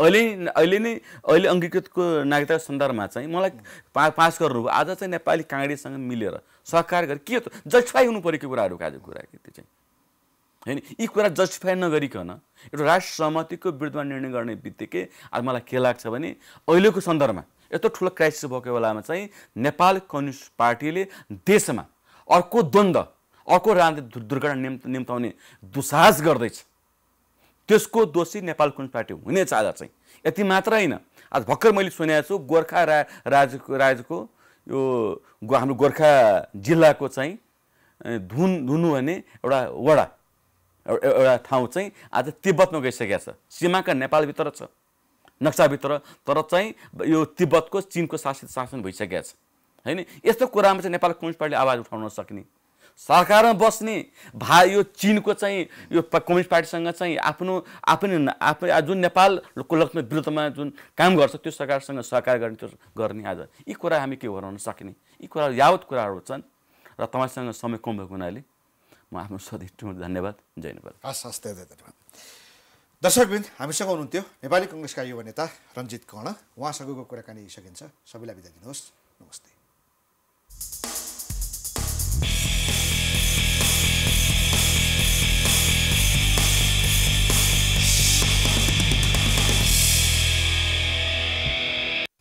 अहिले अहिले नै अहिले अङ्गीकृतको नागरिकताको सन्दर्भमा चाहिँ मलाई पा पास गर्नुभयो आज चाहिँ नेपाली काङ्ग्रेससँग मिलेर सहकार गरेर के त जस्टिफाई हुनु परेको कुराहरू आजको कुरा त्यो चाहिँ होइन यी कुरा जस्टिफाई नगरिकन एउटा राष्ट्र सहमतिको विरुद्धमा निर्णय गर्ने बित्तिकै आज मलाई के लाग्छ भने अहिलेको सन्दर्भमा यत्रो ठुलो क्राइसिस भएको बेलामा चाहिँ नेपाल कम्युनिस्ट पार्टीले देशमा अर्को द्वन्द्व अर्को राजनीतिक दुर्घटना निम्त निम्ताउने दुसाहस गर्दैछ त्यसको दोषी नेपाल कम्युनिस्ट पार्टी हुनेछ आज चाहिँ यति मात्र होइन आज भर्खर मैले सुनेको छु गोर्खा रा राज्यको राज्यको यो हाम्रो गोर्खा जिल्लाको चाहिँ धुन धुनु भने एउटा वडा एउटा ठाउँ चाहिँ आज तिब्बतमा गइसकेको छ सीमाका नेपालभित्र छ नक्साभित्र तर चाहिँ यो तिब्बतको चिनको शासित शासन भइसकेको छ होइन यस्तो कुरामा चाहिँ नेपाल कम्युनिस्ट पार्टीले आवाज उठाउन सक्ने सरकारमा बस्ने भा यो चिनको चाहिँ यो कम्युनिस्ट पार्टीसँग चाहिँ आफ्नो आफ्नै आफै जुन नेपालको लक्ष्मी विरुद्धमा जुन काम गर्छ त्यो सरकारसँग सहकार गर्ने त्यो गर्ने आज यी कुरा हामी के गराउन सक्ने यी कुराहरू यावत कुराहरू छन् र तपाईँसँग समय कम भएको हुनाले म आफ्नो सधैँ धन्यवाद जय नेपाल हस् हस् धन्यवाद दर्शकबिन्द हामीसँग हुनुहुन्थ्यो नेपाली कङ्ग्रेसका युवा नेता रञ्जित कर्ण उहाँसँगको कुराकानी सकिन्छ सबैलाई बिदा दिनुहोस् नमस्ते